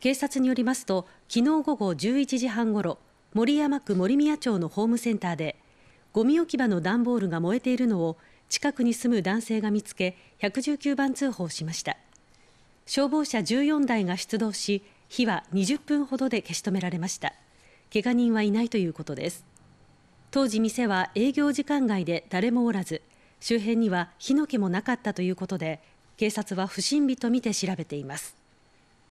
警察によりますと昨日午後11時半ごろ守山区守宮町のホームセンターでゴミ置き場の段ボールが燃えているのを近くに住む男性が見つけ119番通報しました消防車14台が出動し火は20分ほどで消し止められましたけが人はいないということです当時店は営業時間外で誰もおらず周辺には火の気もなかったということで警察は不審火とみて調べています